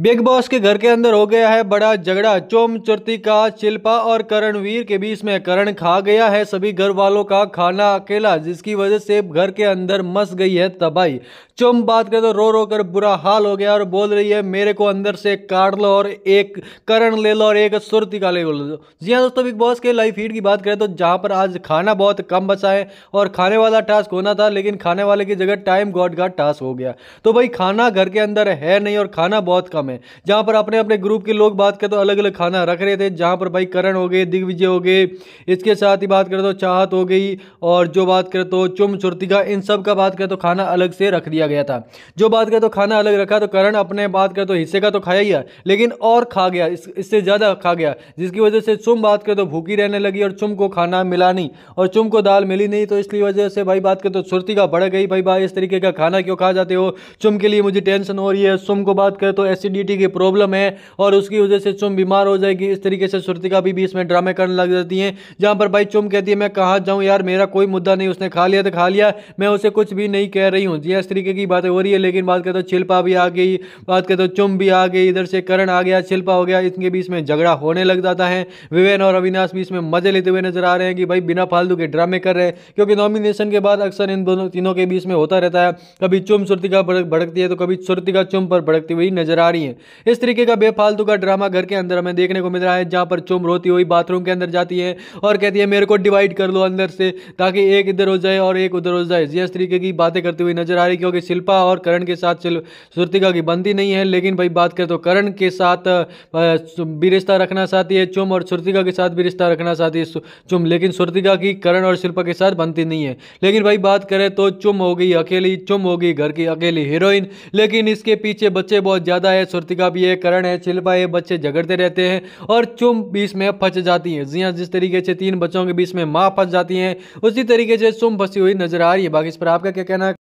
big Boss के घर के अंदर हो गया है बड़ा झगड़ा चोम चुर्ती का शिल्पा और करणवीर के बीच में करण खा गया है सभी घर वालों का खाना अकेला जिसकी वजह से घर के अंदर मस गई है तबाही चुम बात करें तो रो रो कर बुरा हाल हो गया और बोल रही है मेरे को अंदर से काट लो और एक करण ले लो और एक सुरती का ले लो जी हाँ दोस्तों बिग बॉस के लाइफ फीड की बात करें तो जहाँ पर आज खाना बहुत कम बचा है और खाने वाला टास्क होना था लेकिन खाने वाले की जगह टाइम गॉड का टास्क हो गया तो भाई खाना घर के अंदर है नहीं और खाना बहुत कम है जहाँ पर अपने अपने ग्रुप के लोग बात करें तो अलग अलग खाना रख रहे थे जहाँ पर भाई करण हो गए दिग्विजय हो गए इसके साथ ही बात करें तो चाहत हो गई और जो बात करें तो चुम चुरती का इन सब का बात करें तो खाना अलग से रख दिया दिया गया था जो बात करें तो खाना अलग रखा तो करण अपने बात करें तो हिस्से का तो खाया ही है लेकिन और खा गया इस, इससे ज़्यादा खा गया जिसकी वजह से चुम बात करें तो भूखी रहने लगी और चुम को खाना मिला नहीं और चुम को दाल मिली नहीं तो इसलिए वजह से भाई बात करें तो सुरती का बढ़ गई भाई भाई इस तरीके का खाना क्यों खा जाते हो चुम के लिए मुझे टेंशन हो रही है चुम को बात करें तो एसिडिटी की प्रॉब्लम है और उसकी वजह से चुम बीमार हो जाएगी इस तरीके से सुरतिका भी बीच में ड्रामे करने लग जाती हैं जहाँ पर भाई चुम कहती है मैं कहाँ जाऊँ यार मेरा कोई मुद्दा नहीं उसने खा लिया तो खा लिया मैं उसे कुछ भी नहीं कह रही हूँ जी इस तरीके तरीके की बातें हो रही है लेकिन बात करते हो छिल्पा भी आ गई बात करते हो चुम भी आ गई इधर से करण आ गया छिल्पा हो गया इसके बीच में झगड़ा होने लग जाता है विवेन और अविनाश भी इसमें मजे लेते हुए नजर आ रहे हैं कि भाई बिना फालतू के ड्रामे कर रहे हैं क्योंकि नॉमिनेशन के बाद अक्सर इन दोनों तीनों के बीच में होता रहता है कभी चुम सुर्तिका भड़कती है तो कभी सुर्तिका चुम पर भड़कती हुई नजर आ रही है इस तरीके का बेफालतू का ड्रामा घर के अंदर हमें देखने को मिल रहा है जहाँ पर चुम रोती हुई बाथरूम के अंदर जाती है और कहती है मेरे को डिवाइड कर लो अंदर से ताकि एक इधर हो जाए और एक उधर हो जाए जिस तरीके की बातें करती हुई नजर आ रही क्योंकि भाई शिल्पा और करण के साथ श्रुतिका की बंदी नहीं है लेकिन भाई बात करें तो करण के साथ भी रिश्ता रखना चाहती है चुम और श्रुतिका के साथ भी रिश्ता रखना चाहती है चुम लेकिन श्रुतिका की करण और शिल्पा के साथ बनती नहीं है लेकिन भाई बात करें तो चुम होगी अकेली चुम होगी घर की अकेली हीरोइन लेकिन इसके पीछे बच्चे बहुत ज़्यादा है श्रुतिका भी है करण है शिल्पा है बच्चे झगड़ते रहते हैं और चुम बीच में फंस जाती है जिया जिस तरीके से तीन बच्चों के बीच में माँ फंस जाती हैं उसी तरीके से चुम फंसी हुई नजर आ रही है बाकी इस पर आपका क्या कहना है